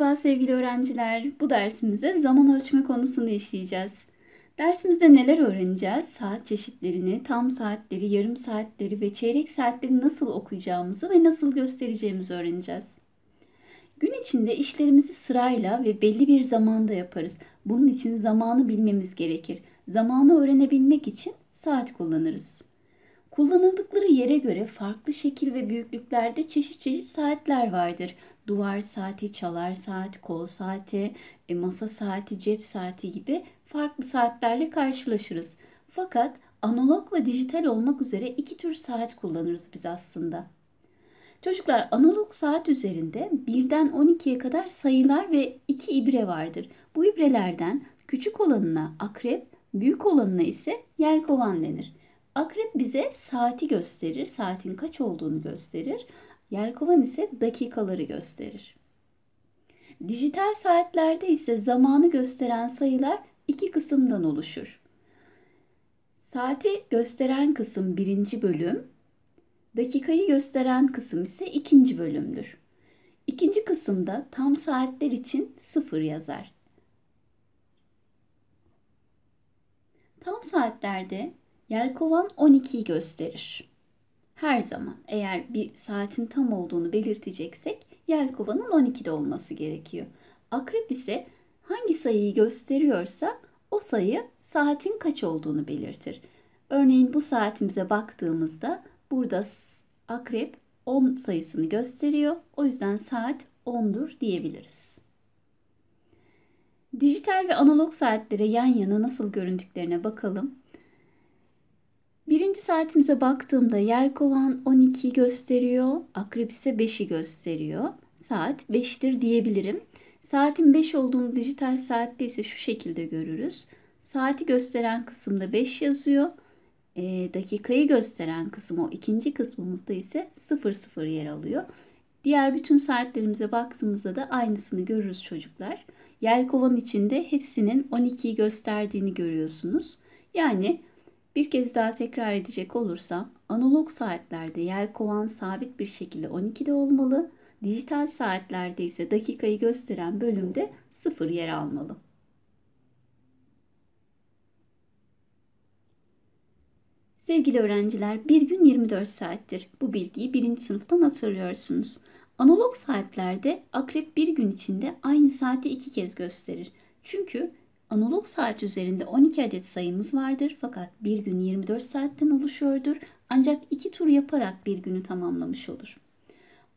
Merhaba sevgili öğrenciler. Bu dersimize zaman ölçme konusunu işleyeceğiz. Dersimizde neler öğreneceğiz? Saat çeşitlerini, tam saatleri, yarım saatleri ve çeyrek saatleri nasıl okuyacağımızı ve nasıl göstereceğimizi öğreneceğiz. Gün içinde işlerimizi sırayla ve belli bir zamanda yaparız. Bunun için zamanı bilmemiz gerekir. Zamanı öğrenebilmek için saat kullanırız. Kullanıldıkları yere göre farklı şekil ve büyüklüklerde çeşit çeşit saatler vardır. Duvar saati, çalar saati, kol saati, e, masa saati, cep saati gibi farklı saatlerle karşılaşırız. Fakat analog ve dijital olmak üzere iki tür saat kullanırız biz aslında. Çocuklar analog saat üzerinde 1'den 12'ye kadar sayılar ve iki ibre vardır. Bu ibrelerden küçük olanına akrep, büyük olanına ise yelkovan denir. Akrep bize saati gösterir, saatin kaç olduğunu gösterir. Yelkovan ise dakikaları gösterir. Dijital saatlerde ise zamanı gösteren sayılar iki kısımdan oluşur. Saati gösteren kısım birinci bölüm, dakikayı gösteren kısım ise ikinci bölümdür. İkinci kısımda tam saatler için sıfır yazar. Tam saatlerde Yelkovan 12'yi gösterir. Her zaman eğer bir saatin tam olduğunu belirteceksek yelkovanın 12'de olması gerekiyor. Akrep ise hangi sayıyı gösteriyorsa o sayı saatin kaç olduğunu belirtir. Örneğin bu saatimize baktığımızda burada akrep 10 sayısını gösteriyor. O yüzden saat 10'dur diyebiliriz. Dijital ve analog saatlere yan yana nasıl göründüklerine bakalım. Birinci saatimize baktığımda Yelkovan 12 gösteriyor, Akrep ise 5'i gösteriyor. Saat 5'tir diyebilirim. Saatin 5 olduğunu dijital saatte ise şu şekilde görürüz. Saati gösteren kısımda 5 yazıyor. E, dakikayı gösteren kısım o ikinci kısmımızda ise 00 yer alıyor. Diğer bütün saatlerimize baktığımızda da aynısını görürüz çocuklar. Yelkovan içinde hepsinin 12'yi gösterdiğini görüyorsunuz. Yani bir kez daha tekrar edecek olursam analog saatlerde kovan sabit bir şekilde 12'de olmalı. Dijital saatlerde ise dakikayı gösteren bölümde 0 yer almalı. Sevgili öğrenciler, bir gün 24 saattir. Bu bilgiyi birinci sınıftan hatırlıyorsunuz. Analog saatlerde akrep bir gün içinde aynı saati iki kez gösterir. Çünkü Analog saat üzerinde 12 adet sayımız vardır fakat bir gün 24 saatten oluşuyordur ancak iki tur yaparak bir günü tamamlamış olur.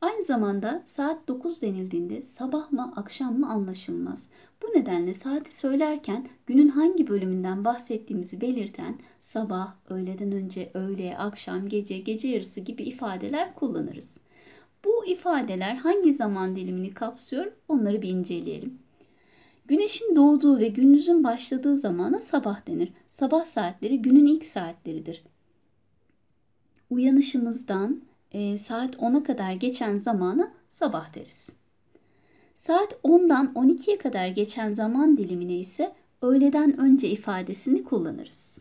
Aynı zamanda saat 9 denildiğinde sabah mı akşam mı anlaşılmaz. Bu nedenle saati söylerken günün hangi bölümünden bahsettiğimizi belirten sabah, öğleden önce, öğle, akşam, gece, gece yarısı gibi ifadeler kullanırız. Bu ifadeler hangi zaman dilimini kapsıyor onları bir inceleyelim. Güneşin doğduğu ve gündüzün başladığı zamana sabah denir. Sabah saatleri günün ilk saatleridir. Uyanışımızdan e, saat 10'a kadar geçen zamana sabah deriz. Saat 10'dan 12'ye kadar geçen zaman dilimine ise öğleden önce ifadesini kullanırız.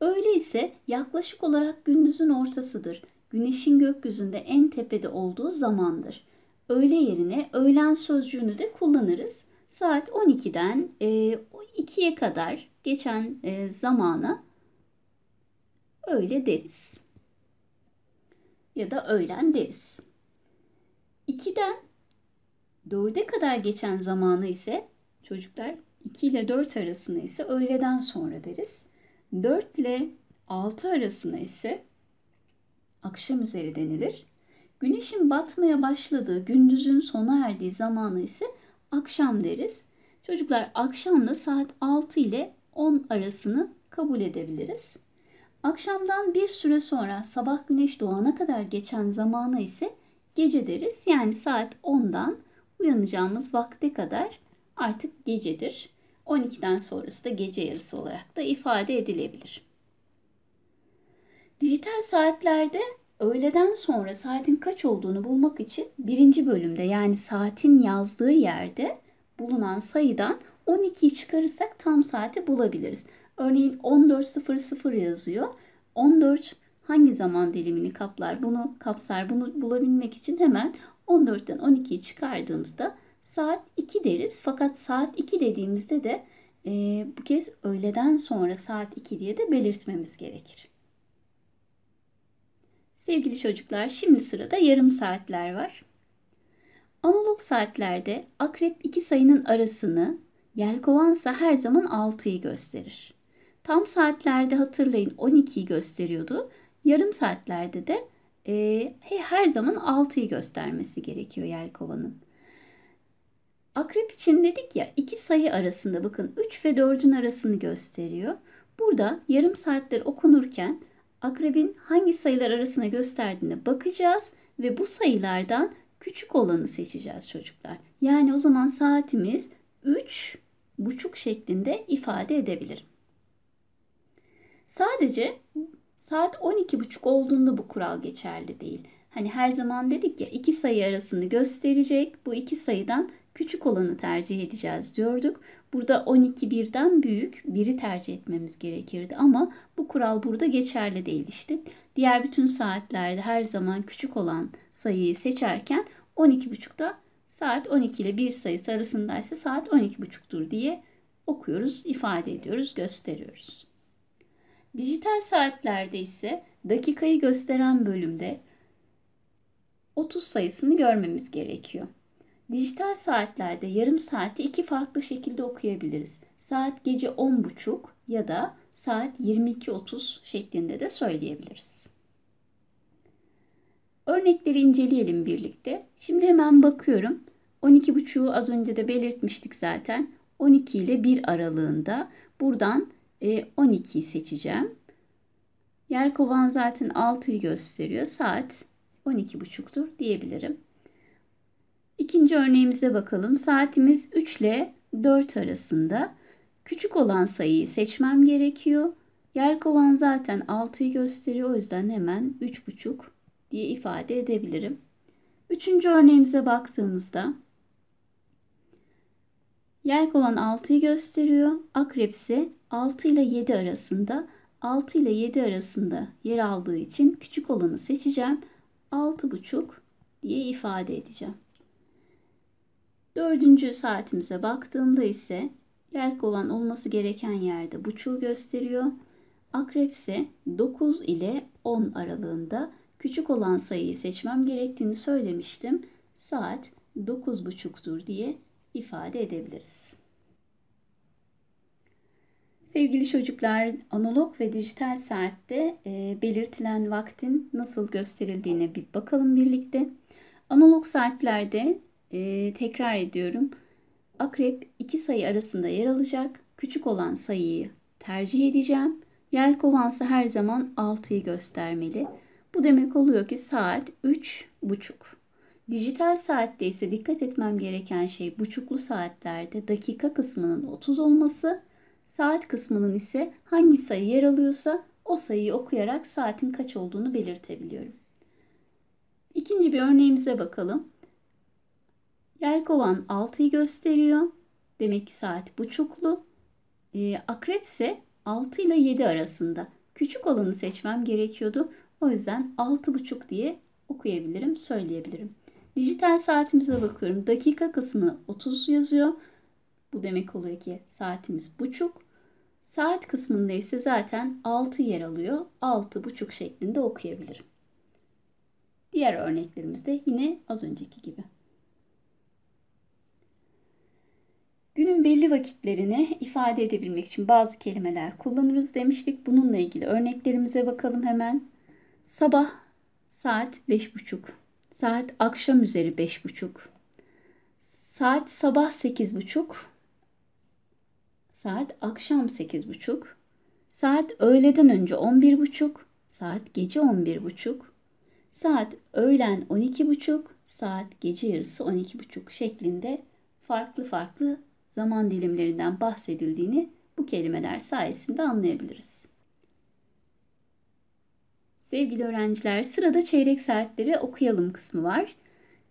Öğle ise yaklaşık olarak gündüzün ortasıdır. Güneşin gökyüzünde en tepede olduğu zamandır. Öğle yerine öğlen sözcüğünü de kullanırız saat 12'den 2'ye e, kadar geçen e, zamana öğle deriz. Ya da öğlen deriz. 2'den 4'e kadar geçen zamanı ise çocuklar 2 ile 4 arasında ise öğleden sonra deriz. 4 ile 6 arasında ise akşam üzeri denilir. Güneşin batmaya başladığı, gündüzün sona erdiği zamanı ise akşam deriz. Çocuklar akşamla saat 6 ile 10 arasını kabul edebiliriz. Akşamdan bir süre sonra sabah güneş doğana kadar geçen zamana ise gece deriz. Yani saat 10'dan uyanacağımız vakte kadar artık gecedir. 12'den sonrası da gece yarısı olarak da ifade edilebilir. Dijital saatlerde Öğleden sonra saatin kaç olduğunu bulmak için birinci bölümde yani saatin yazdığı yerde bulunan sayıdan 12'yi çıkarırsak tam saati bulabiliriz. Örneğin 14.00 yazıyor. 14 hangi zaman dilimini kaplar? Bunu kapsar. Bunu bulabilmek için hemen 14'ten 12'yi çıkardığımızda saat 2 deriz. Fakat saat 2 dediğimizde de e, bu kez öğleden sonra saat 2 diye de belirtmemiz gerekir. Sevgili çocuklar, şimdi sırada yarım saatler var. Analog saatlerde akrep iki sayının arasını, yelkovansa her zaman 6'yı gösterir. Tam saatlerde hatırlayın 12'yi gösteriyordu. Yarım saatlerde de e, her zaman 6'yı göstermesi gerekiyor yelkovanın. Akrep için dedik ya iki sayı arasında bakın 3 ve 4'ün arasını gösteriyor. Burada yarım saatler okunurken akrebin hangi sayılar arasına gösterdiğine bakacağız ve bu sayılardan küçük olanı seçeceğiz çocuklar. Yani o zaman saatimiz 3 buçuk şeklinde ifade edebilir. Sadece saat 12 buçuk olduğunda bu kural geçerli değil. Hani her zaman dedik ya iki sayı arasını gösterecek. Bu iki sayıdan küçük olanı tercih edeceğiz diyorduk. Burada 12 birden büyük biri tercih etmemiz gerekirdi ama bu kural burada geçerli değil işte. Diğer bütün saatlerde her zaman küçük olan sayıyı seçerken 12.30'da saat 12 ile 1 sayısı arasındaysa saat 12.30'dur diye okuyoruz, ifade ediyoruz, gösteriyoruz. Dijital saatlerde ise dakikayı gösteren bölümde 30 sayısını görmemiz gerekiyor. Dijital saatlerde yarım saati iki farklı şekilde okuyabiliriz. Saat gece 10.30 ya da saat 22.30 şeklinde de söyleyebiliriz. Örnekleri inceleyelim birlikte. Şimdi hemen bakıyorum. 12.30'u az önce de belirtmiştik zaten. 12 ile 1 aralığında. Buradan 12'yi e, seçeceğim. Yelkovan zaten 6'yı gösteriyor. Saat 12.30'dur diyebilirim. İkinci örneğimize bakalım. Saatimiz 3 ile 4 arasında. Küçük olan sayıyı seçmem gerekiyor. Yelkovan zaten 6'yı gösteriyor. O yüzden hemen 3,5 diye ifade edebilirim. Üçüncü örneğimize baktığımızda Yelkovan 6'yı gösteriyor. Akrep ise 6 ile 7 arasında. 6 ile 7 arasında yer aldığı için küçük olanı seçeceğim. 6,5 diye ifade edeceğim. Dördüncü saatimize baktığımda ise Yelkovan olması gereken yerde buçuğu gösteriyor. Akrep ise 9 ile 10 aralığında küçük olan sayıyı seçmem gerektiğini söylemiştim. Saat 9.30'dur diye ifade edebiliriz. Sevgili çocuklar, analog ve dijital saatte e, belirtilen vaktin nasıl gösterildiğine bir bakalım birlikte. Analog saatlerde e, tekrar ediyorum. Akrep iki sayı arasında yer alacak. Küçük olan sayıyı tercih edeceğim. Yelkovansa her zaman 6'yı göstermeli. Bu demek oluyor ki saat 3.30. Dijital saatte ise dikkat etmem gereken şey buçuklu saatlerde dakika kısmının 30 olması, saat kısmının ise hangi sayı yer alıyorsa o sayıyı okuyarak saatin kaç olduğunu belirtebiliyorum. İkinci bir örneğimize bakalım. Yelkovan 6'yı gösteriyor. Demek ki saat buçuklu. E, akrep ise 6 ile 7 arasında. Küçük olanı seçmem gerekiyordu. O yüzden 6.30 diye okuyabilirim, söyleyebilirim. Dijital saatimize bakıyorum. Dakika kısmı 30 yazıyor. Bu demek oluyor ki saatimiz buçuk. Saat kısmında ise zaten 6 yer alıyor. buçuk şeklinde okuyabilirim. Diğer örneklerimiz de yine az önceki gibi. Günün belli vakitlerini ifade edebilmek için bazı kelimeler kullanırız demiştik. Bununla ilgili örneklerimize bakalım hemen. Sabah saat 5.30. Saat akşam üzeri 5.30. Saat sabah 8.30. Saat akşam 8.30. Saat öğleden önce 11.30. Saat gece 11.30. Saat öğlen 12.30. Saat gece yarısı 12.30 şeklinde farklı farklı zaman dilimlerinden bahsedildiğini bu kelimeler sayesinde anlayabiliriz. Sevgili öğrenciler, sırada çeyrek saatleri okuyalım kısmı var.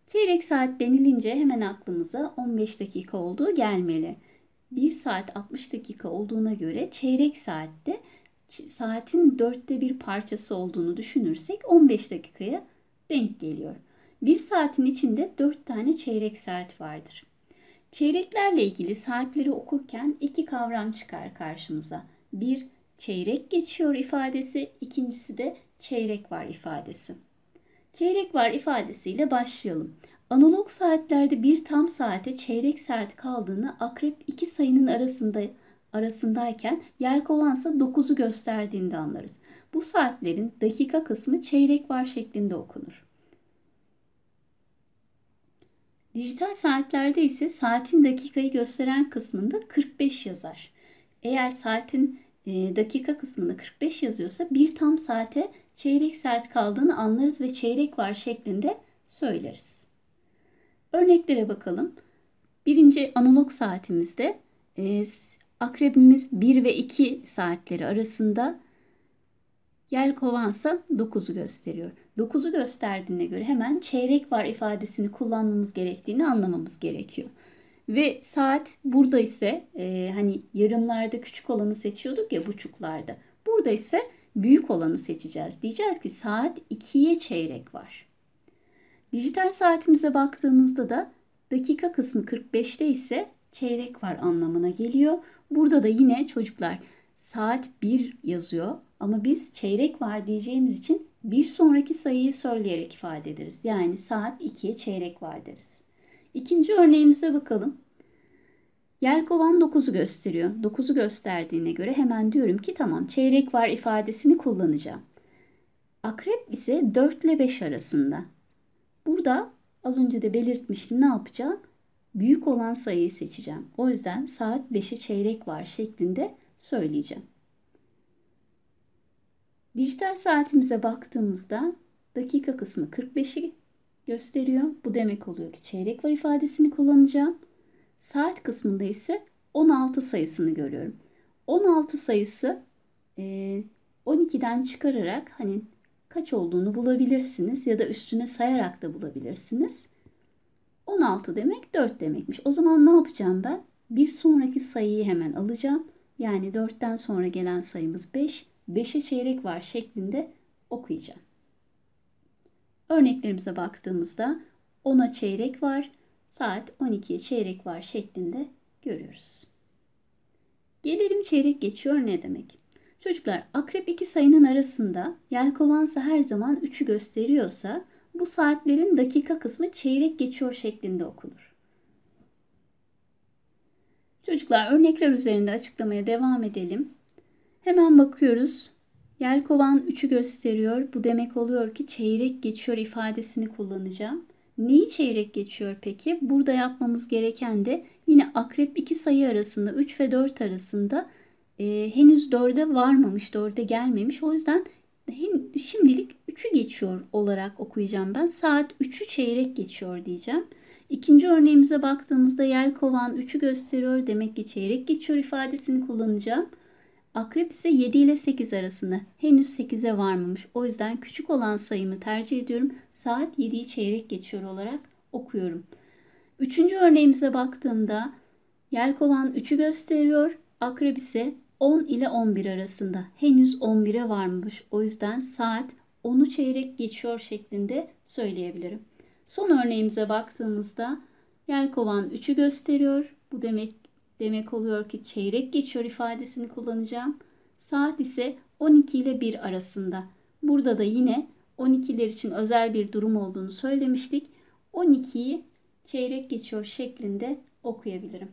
Çeyrek saat denilince hemen aklımıza 15 dakika olduğu gelmeli. 1 saat 60 dakika olduğuna göre çeyrek saatte saatin dörtte bir parçası olduğunu düşünürsek 15 dakikaya denk geliyor. Bir saatin içinde 4 tane çeyrek saat vardır. Çeyreklerle ilgili saatleri okurken iki kavram çıkar karşımıza. Bir çeyrek geçiyor ifadesi, ikincisi de çeyrek var ifadesi. Çeyrek var ifadesiyle başlayalım. Analog saatlerde bir tam saate çeyrek saat kaldığını akrep iki sayının arasında arasındayken yelkovansa 9'u gösterdiğinde anlarız. Bu saatlerin dakika kısmı çeyrek var şeklinde okunur. Dijital saatlerde ise saatin dakikayı gösteren kısmında 45 yazar. Eğer saatin e, dakika kısmında 45 yazıyorsa bir tam saate çeyrek saat kaldığını anlarız ve çeyrek var şeklinde söyleriz. Örneklere bakalım. Birinci analog saatimizde e, akrebimiz 1 ve 2 saatleri arasında yelkovansa 9'u gösteriyor. 9'u gösterdiğine göre hemen çeyrek var ifadesini kullanmamız gerektiğini anlamamız gerekiyor. Ve saat burada ise e, hani yarımlarda küçük olanı seçiyorduk ya buçuklarda. Burada ise büyük olanı seçeceğiz. Diyeceğiz ki saat 2'ye çeyrek var. Dijital saatimize baktığımızda da dakika kısmı 45'te ise çeyrek var anlamına geliyor. Burada da yine çocuklar saat 1 yazıyor ama biz çeyrek var diyeceğimiz için bir sonraki sayıyı söyleyerek ifade ederiz. Yani saat 2'ye çeyrek var deriz. İkinci örneğimize bakalım. Yelkovan 9'u gösteriyor. 9'u gösterdiğine göre hemen diyorum ki tamam çeyrek var ifadesini kullanacağım. Akrep ise 4 ile 5 arasında. Burada az önce de belirtmiştim ne yapacağım? Büyük olan sayıyı seçeceğim. O yüzden saat 5'e çeyrek var şeklinde söyleyeceğim. Dijital saatimize baktığımızda dakika kısmı 45'i gösteriyor. Bu demek oluyor ki çeyrek var ifadesini kullanacağım. Saat kısmında ise 16 sayısını görüyorum. 16 sayısı 12'den e, çıkararak hani kaç olduğunu bulabilirsiniz ya da üstüne sayarak da bulabilirsiniz. 16 demek 4 demekmiş. O zaman ne yapacağım ben? Bir sonraki sayıyı hemen alacağım. Yani 4'ten sonra gelen sayımız 5. 5'e çeyrek var şeklinde okuyacağım. Örneklerimize baktığımızda 10'a çeyrek var, saat 12'ye çeyrek var şeklinde görüyoruz. Gelelim çeyrek geçiyor ne demek? Çocuklar akrep iki sayının arasında yelkovansa her zaman 3'ü gösteriyorsa bu saatlerin dakika kısmı çeyrek geçiyor şeklinde okunur. Çocuklar örnekler üzerinde açıklamaya devam edelim. Hemen bakıyoruz. Yelkovan 3'ü gösteriyor. Bu demek oluyor ki çeyrek geçiyor ifadesini kullanacağım. Neyi çeyrek geçiyor peki? Burada yapmamız gereken de yine akrep 2 sayı arasında 3 ve 4 arasında e, henüz 4'e varmamış, 4'e gelmemiş. O yüzden şimdilik 3'ü geçiyor olarak okuyacağım ben. Saat 3'ü çeyrek geçiyor diyeceğim. İkinci örneğimize baktığımızda yelkovan 3'ü gösteriyor. Demek ki çeyrek geçiyor ifadesini kullanacağım. Akrep ise 7 ile 8 arasında. Henüz 8'e varmamış. O yüzden küçük olan sayımı tercih ediyorum. Saat 7'yi çeyrek geçiyor olarak okuyorum. Üçüncü örneğimize baktığımda Yelkovan 3'ü gösteriyor. Akrep ise 10 ile 11 arasında. Henüz 11'e varmamış. O yüzden saat 10'u çeyrek geçiyor şeklinde söyleyebilirim. Son örneğimize baktığımızda Yelkovan 3'ü gösteriyor. Bu demek Demek oluyor ki çeyrek geçiyor ifadesini kullanacağım. Saat ise 12 ile 1 arasında. Burada da yine 12'ler için özel bir durum olduğunu söylemiştik. 12'yi çeyrek geçiyor şeklinde okuyabilirim.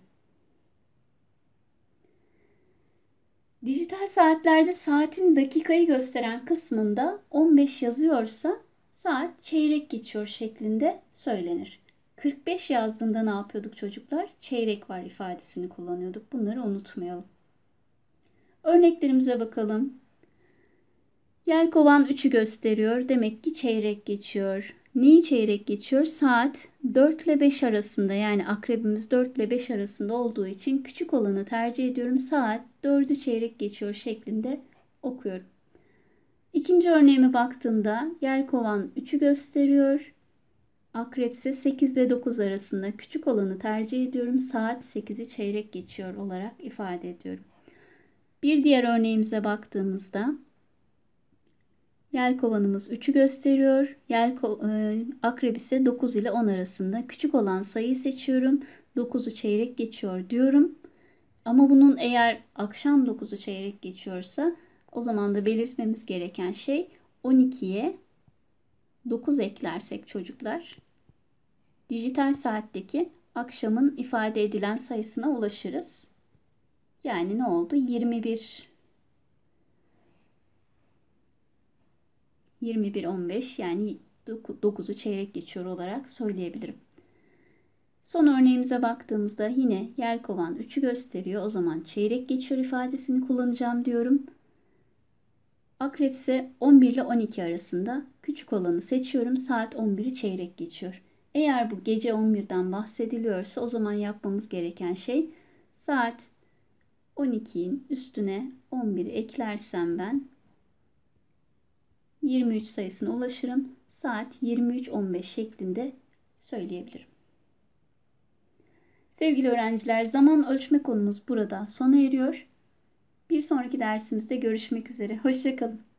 Dijital saatlerde saatin dakikayı gösteren kısmında 15 yazıyorsa saat çeyrek geçiyor şeklinde söylenir. 45 yazdığında ne yapıyorduk çocuklar? Çeyrek var ifadesini kullanıyorduk. Bunları unutmayalım. Örneklerimize bakalım. Yelkovan 3'ü gösteriyor. Demek ki çeyrek geçiyor. Neyi çeyrek geçiyor? Saat 4 ile 5 arasında yani akrebimiz 4 ile 5 arasında olduğu için küçük olanı tercih ediyorum. Saat 4'ü çeyrek geçiyor şeklinde okuyorum. İkinci örneğime baktığımda yelkovan 3'ü gösteriyor. Akrepse ise 8 ile 9 arasında küçük olanı tercih ediyorum. Saat 8'i çeyrek geçiyor olarak ifade ediyorum. Bir diğer örneğimize baktığımızda yelkovanımız kovanımız 3'ü gösteriyor. Yel e, akrep ise 9 ile 10 arasında küçük olan sayıyı seçiyorum. 9'u çeyrek geçiyor diyorum. Ama bunun eğer akşam 9'u çeyrek geçiyorsa o zaman da belirtmemiz gereken şey 12'ye 9 eklersek çocuklar dijital saatteki akşamın ifade edilen sayısına ulaşırız. Yani ne oldu? 21. 21.15 yani 9'u çeyrek geçiyor olarak söyleyebilirim. Son örneğimize baktığımızda yine yelkovan 3'ü gösteriyor. O zaman çeyrek geçiyor ifadesini kullanacağım diyorum. Akrep ise 11 ile 12 arasında küçük olanı seçiyorum. Saat 11'i çeyrek geçiyor. Eğer bu gece 11'den bahsediliyorsa o zaman yapmamız gereken şey saat 12'nin üstüne 11 eklersem ben 23 sayısına ulaşırım. Saat 23.15 şeklinde söyleyebilirim. Sevgili öğrenciler, zaman ölçme konumuz burada sona eriyor. Bir sonraki dersimizde görüşmek üzere. Hoşçakalın.